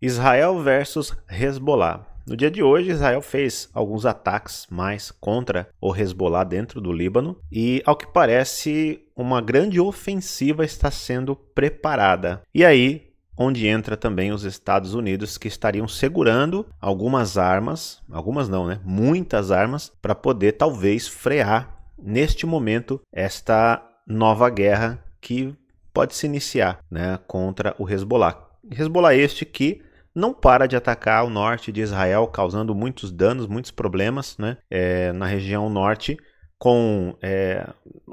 Israel versus Hezbollah. No dia de hoje, Israel fez alguns ataques mais contra o Hezbollah dentro do Líbano e, ao que parece, uma grande ofensiva está sendo preparada. E aí, onde entra também os Estados Unidos que estariam segurando algumas armas, algumas não, né? Muitas armas para poder talvez frear neste momento esta nova guerra que pode se iniciar, né, contra o Hezbollah. Hezbollah este que não para de atacar o norte de Israel, causando muitos danos, muitos problemas né, é, na região norte, com é,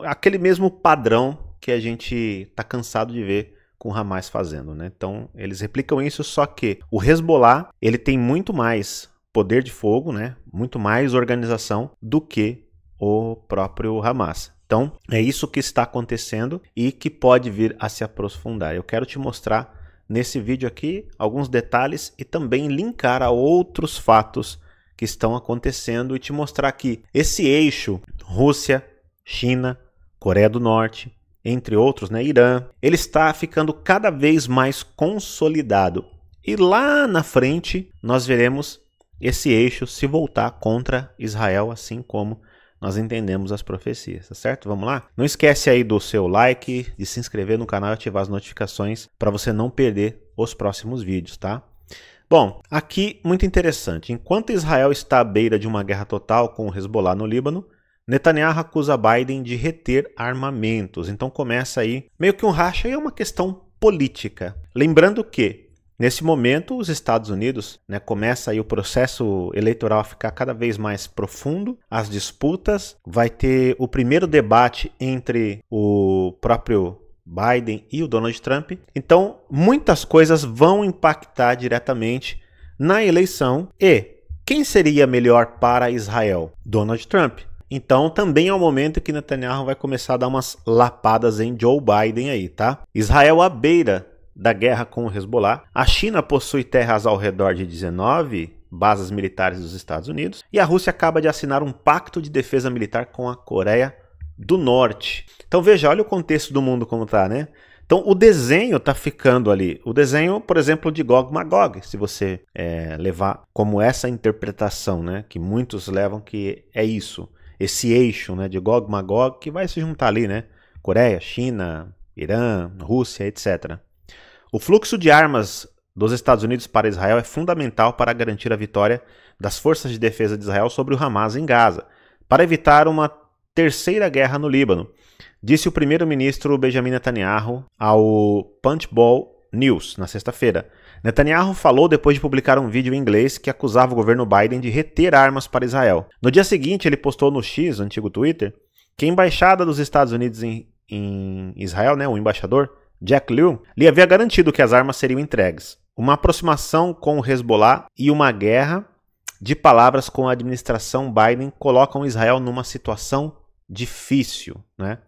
aquele mesmo padrão que a gente está cansado de ver com o Hamas fazendo. Né? Então, eles replicam isso, só que o Hezbollah ele tem muito mais poder de fogo, né? muito mais organização do que o próprio Hamas. Então, é isso que está acontecendo e que pode vir a se aprofundar. Eu quero te mostrar nesse vídeo aqui alguns detalhes e também linkar a outros fatos que estão acontecendo e te mostrar que esse eixo Rússia, China, Coreia do Norte, entre outros, né, Irã, ele está ficando cada vez mais consolidado. E lá na frente nós veremos esse eixo se voltar contra Israel, assim como nós entendemos as profecias, tá certo? Vamos lá? Não esquece aí do seu like, de se inscrever no canal e ativar as notificações para você não perder os próximos vídeos, tá? Bom, aqui muito interessante. Enquanto Israel está à beira de uma guerra total com o Hezbollah no Líbano, Netanyahu acusa Biden de reter armamentos. Então começa aí meio que um racha e é uma questão política. Lembrando que Nesse momento, os Estados Unidos né, começa aí o processo eleitoral a ficar cada vez mais profundo, as disputas, vai ter o primeiro debate entre o próprio Biden e o Donald Trump. Então, muitas coisas vão impactar diretamente na eleição e quem seria melhor para Israel? Donald Trump. Então, também é o momento que Netanyahu vai começar a dar umas lapadas em Joe Biden aí, tá? Israel à beira da guerra com o Hezbollah. A China possui terras ao redor de 19 bases militares dos Estados Unidos e a Rússia acaba de assinar um pacto de defesa militar com a Coreia do Norte. Então veja, olha o contexto do mundo como está, né? Então o desenho está ficando ali. O desenho, por exemplo, de Gog Magog, se você é, levar como essa interpretação, né? Que muitos levam que é isso. Esse eixo né, de Gog Magog que vai se juntar ali, né? Coreia, China, Irã, Rússia, etc. O fluxo de armas dos Estados Unidos para Israel é fundamental para garantir a vitória das forças de defesa de Israel sobre o Hamas em Gaza, para evitar uma terceira guerra no Líbano, disse o primeiro-ministro Benjamin Netanyahu ao Punchbowl News na sexta-feira. Netanyahu falou depois de publicar um vídeo em inglês que acusava o governo Biden de reter armas para Israel. No dia seguinte, ele postou no X, antigo Twitter, que a embaixada dos Estados Unidos em, em Israel, né, o embaixador, Jack Liu lhe havia garantido que as armas seriam entregues. Uma aproximação com o Hezbollah e uma guerra de palavras com a administração Biden colocam Israel numa situação difícil, né?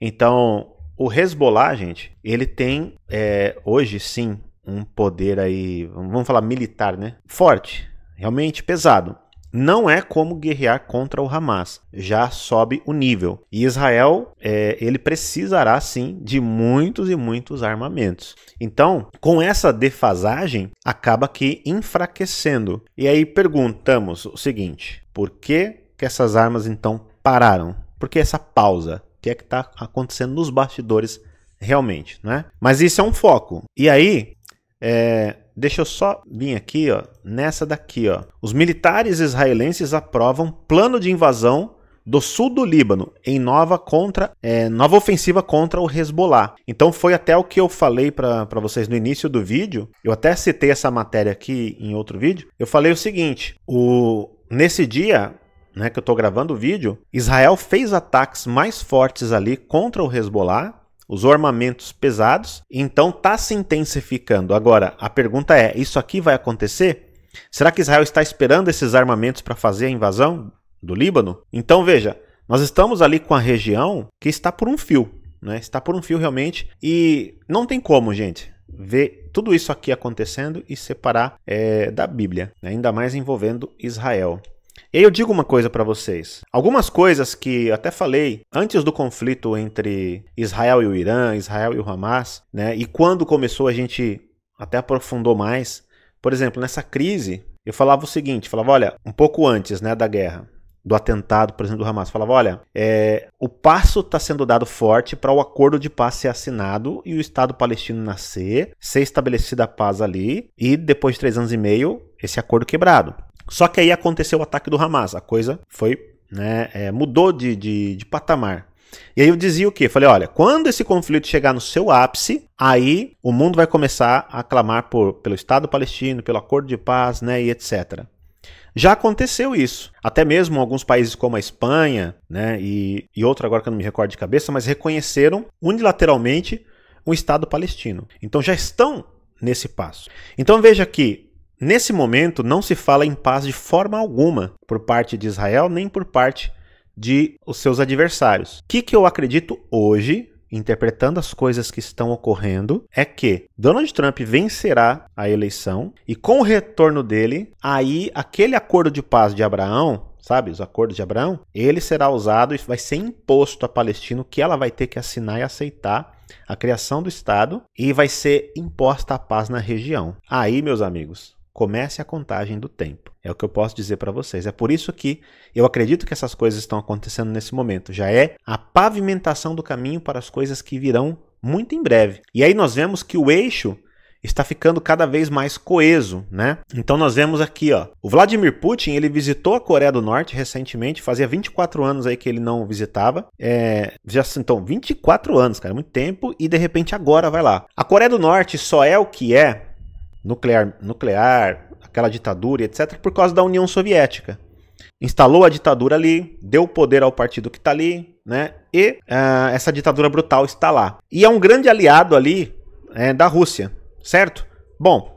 Então, o Hezbollah, gente, ele tem é, hoje sim um poder aí, vamos falar militar, né? Forte, realmente pesado não é como guerrear contra o Hamas, já sobe o nível. E Israel, é, ele precisará sim de muitos e muitos armamentos. Então, com essa defasagem, acaba que enfraquecendo. E aí perguntamos o seguinte: por que, que essas armas então pararam? Por que essa pausa? O que é que está acontecendo nos bastidores realmente, né? Mas isso é um foco. E aí, é, Deixa eu só vir aqui, ó, nessa daqui, ó. Os militares israelenses aprovam plano de invasão do sul do Líbano em nova contra é, nova ofensiva contra o Hezbollah. Então foi até o que eu falei para vocês no início do vídeo. Eu até citei essa matéria aqui em outro vídeo. Eu falei o seguinte: o nesse dia né, que eu estou gravando o vídeo, Israel fez ataques mais fortes ali contra o Hezbollah os armamentos pesados. Então está se intensificando. Agora, a pergunta é: isso aqui vai acontecer? Será que Israel está esperando esses armamentos para fazer a invasão do Líbano? Então veja, nós estamos ali com a região que está por um fio, né? Está por um fio realmente e não tem como, gente, ver tudo isso aqui acontecendo e separar é, da Bíblia, né? ainda mais envolvendo Israel. E aí eu digo uma coisa para vocês. Algumas coisas que até falei antes do conflito entre Israel e o Irã, Israel e o Hamas, né? E quando começou a gente até aprofundou mais. Por exemplo, nessa crise, eu falava o seguinte, falava, olha, um pouco antes, né, da guerra, do atentado, por exemplo, do Hamas. Falava, olha, é, o passo está sendo dado forte para o acordo de paz ser assinado e o Estado palestino nascer, ser estabelecida a paz ali e depois de três anos e meio, esse acordo quebrado. Só que aí aconteceu o ataque do Hamas, a coisa foi, né, é, mudou de, de, de patamar. E aí eu dizia o quê? Falei, olha, quando esse conflito chegar no seu ápice, aí o mundo vai começar a clamar por, pelo Estado palestino, pelo acordo de paz, né, e etc. Já aconteceu isso. Até mesmo alguns países como a Espanha, né, e, e outro agora que eu não me recordo de cabeça, mas reconheceram unilateralmente um Estado palestino. Então já estão nesse passo. Então veja que Nesse momento, não se fala em paz de forma alguma por parte de Israel nem por parte de os seus adversários. O que, que eu acredito hoje, interpretando as coisas que estão ocorrendo, é que Donald Trump vencerá a eleição e com o retorno dele, aí aquele acordo de paz de Abraão, sabe, os acordos de Abraão, ele será usado e vai ser imposto a Palestina que ela vai ter que assinar e aceitar a criação do Estado e vai ser imposta a paz na região. Aí, meus amigos, comece a contagem do tempo. É o que eu posso dizer para vocês. É por isso que eu acredito que essas coisas estão acontecendo nesse momento. Já é a pavimentação do caminho para as coisas que virão muito em breve. E aí nós vemos que o eixo está ficando cada vez mais coeso, né? Então nós vemos aqui, ó, o Vladimir Putin ele visitou a Coreia do Norte recentemente, fazia 24 anos aí que ele não visitava, é, já então 24 anos, cara, muito tempo e de repente agora vai lá. A Coreia do Norte só é o que é nuclear, nuclear, aquela ditadura, etc., por causa da União Soviética. Instalou a ditadura ali, deu poder ao partido que está ali, né? E uh, essa ditadura brutal está lá. E é um grande aliado ali é, da Rússia, certo? Bom,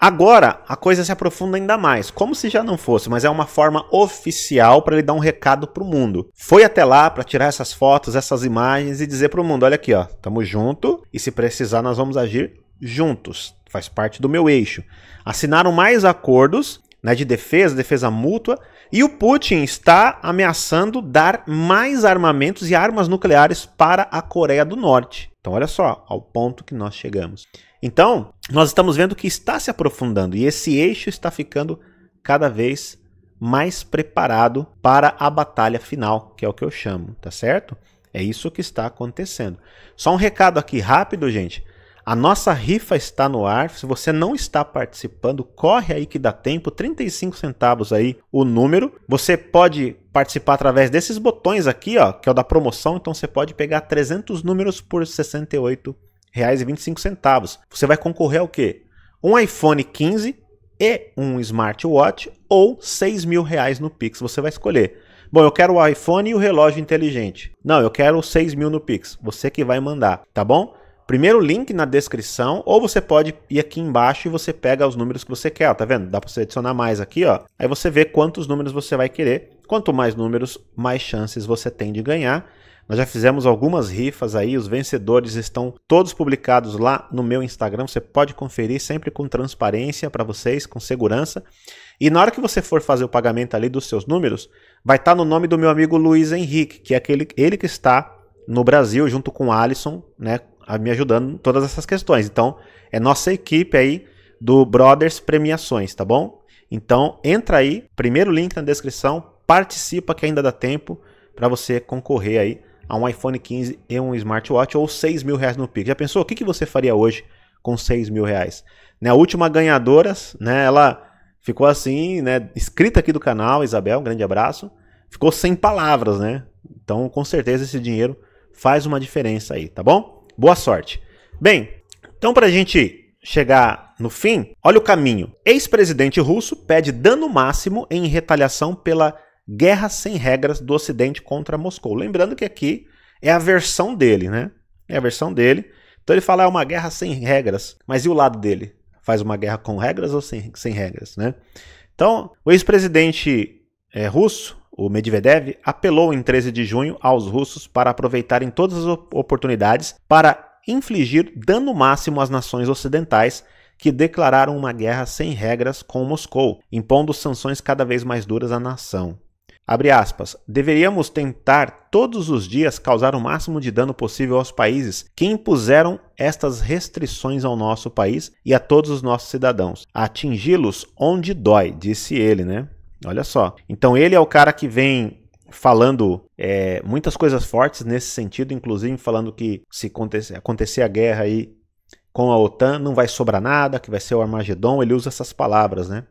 agora a coisa se aprofunda ainda mais, como se já não fosse, mas é uma forma oficial para ele dar um recado para o mundo. Foi até lá para tirar essas fotos, essas imagens e dizer para o mundo: olha aqui, ó, tamo junto e se precisar nós vamos agir juntos faz parte do meu eixo. Assinaram mais acordos né, de defesa, defesa mútua, e o Putin está ameaçando dar mais armamentos e armas nucleares para a Coreia do Norte. Então, olha só, ao ponto que nós chegamos. Então, nós estamos vendo que está se aprofundando e esse eixo está ficando cada vez mais preparado para a batalha final, que é o que eu chamo, tá certo? É isso que está acontecendo. Só um recado aqui rápido, gente. A nossa rifa está no ar. Se você não está participando, corre aí que dá tempo, 35 centavos aí o número. Você pode participar através desses botões aqui, ó, que é o da promoção, então você pode pegar 300 números por R$ 68,25. Você vai concorrer ao quê? Um iPhone 15 e um smartwatch ou 6 mil reais no Pix, você vai escolher. Bom, eu quero o iPhone e o relógio inteligente. Não, eu quero 6 mil no Pix. Você que vai mandar, tá bom? Primeiro link na descrição, ou você pode ir aqui embaixo e você pega os números que você quer, ó, tá vendo? Dá para você adicionar mais aqui, ó. Aí você vê quantos números você vai querer. Quanto mais números, mais chances você tem de ganhar. Nós já fizemos algumas rifas aí, os vencedores estão todos publicados lá no meu Instagram. Você pode conferir sempre com transparência para vocês, com segurança. E na hora que você for fazer o pagamento ali dos seus números, vai estar tá no nome do meu amigo Luiz Henrique, que é aquele, ele que está no Brasil junto com o Alisson, né, Tá me ajudando em todas essas questões. Então, é nossa equipe aí do Brothers Premiações, tá bom? Então, entra aí, primeiro link na descrição, participa que ainda dá tempo para você concorrer aí a um iPhone 15 e um smartwatch ou 6 mil reais no pic. Já pensou o que, que você faria hoje com 6 mil reais? Né, a última ganhadora, né, ela ficou assim, né, escrita aqui do canal, Isabel, um grande abraço, ficou sem palavras, né? Então, com certeza esse dinheiro faz uma diferença aí, tá bom? Boa sorte. Bem, então para a gente chegar no fim, olha o caminho. Ex-presidente russo pede dano máximo em retaliação pela guerra sem regras do Ocidente contra Moscou. Lembrando que aqui é a versão dele, né? É a versão dele. Então ele fala é uma guerra sem regras, mas e o lado dele? Faz uma guerra com regras ou sem, sem regras, né? Então, o ex-presidente é, russo o Medvedev apelou em 13 de junho aos russos para aproveitarem todas as oportunidades para infligir dano máximo às nações ocidentais que declararam uma guerra sem regras com Moscou, impondo sanções cada vez mais duras à nação. Abre aspas. Deveríamos tentar todos os dias causar o máximo de dano possível aos países que impuseram estas restrições ao nosso país e a todos os nossos cidadãos. Atingi-los onde dói, disse ele, né? Olha só. Então ele é o cara que vem falando é, muitas coisas fortes nesse sentido, inclusive falando que se acontecer, acontecer a guerra aí com a OTAN não vai sobrar nada, que vai ser o Armagedon, ele usa essas palavras, né?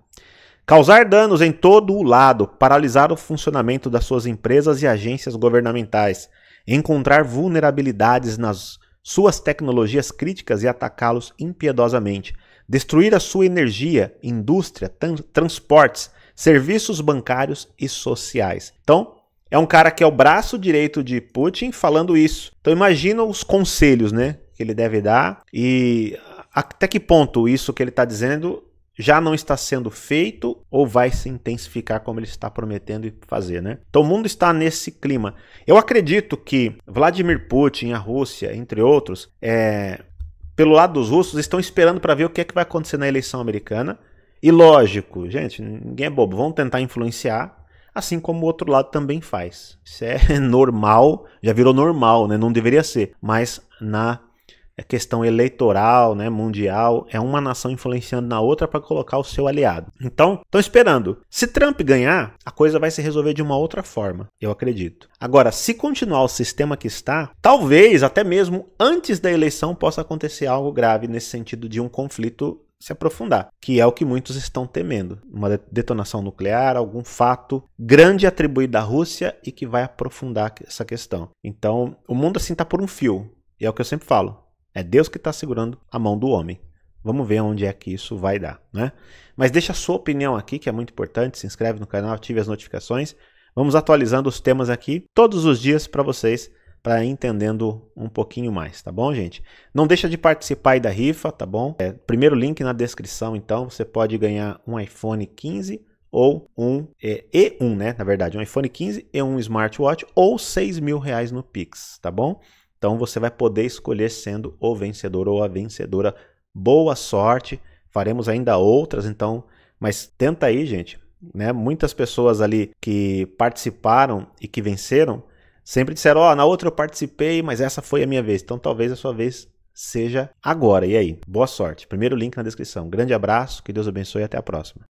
Causar danos em todo o lado, paralisar o funcionamento das suas empresas e agências governamentais, encontrar vulnerabilidades nas suas tecnologias críticas e atacá-los impiedosamente, destruir a sua energia, indústria, transportes, serviços bancários e sociais. Então, é um cara que é o braço direito de Putin falando isso. Então imagina os conselhos, né, que ele deve dar e até que ponto isso que ele está dizendo já não está sendo feito ou vai se intensificar como ele está prometendo e fazer, né? Então o mundo está nesse clima. Eu acredito que Vladimir Putin, a Rússia, entre outros, é, pelo lado dos russos, estão esperando para ver o que é que vai acontecer na eleição americana e lógico, gente, ninguém é bobo, vão tentar influenciar, assim como o outro lado também faz. Isso é normal, já virou normal, né? Não deveria ser, mas na é, questão eleitoral, né, mundial, é uma nação influenciando na outra para colocar o seu aliado. Então, estão esperando. Se Trump ganhar, a coisa vai se resolver de uma outra forma, eu acredito. Agora, se continuar o sistema que está, talvez até mesmo antes da eleição possa acontecer algo grave nesse sentido de um conflito se aprofundar, que é o que muitos estão temendo: uma detonação nuclear, algum fato grande atribuído à Rússia e que vai aprofundar essa questão. Então, o mundo assim está por um fio, e é o que eu sempre falo: é Deus que está segurando a mão do homem. Vamos ver onde é que isso vai dar, né? Mas deixa a sua opinião aqui, que é muito importante. Se inscreve no canal, ative as notificações. Vamos atualizando os temas aqui todos os dias para vocês para entendendo um pouquinho mais, tá bom, gente? Não deixa de participar da rifa, tá bom? É, primeiro link na descrição, então, você pode ganhar um iPhone 15 ou um é, E1, né? Na verdade, um iPhone 15 e um smartwatch ou 6 mil reais no Pix, tá bom? Então você vai poder escolher sendo o vencedor ou a vencedora. Boa sorte, faremos ainda outras, então, mas tenta aí, gente. Né? Muitas pessoas ali que participaram e que venceram sempre disseram: Ó, oh, na outra eu participei, mas essa foi a minha vez. Então talvez a sua vez seja agora. E aí? Boa sorte. Primeiro link na descrição. Grande abraço, que Deus abençoe e até a próxima.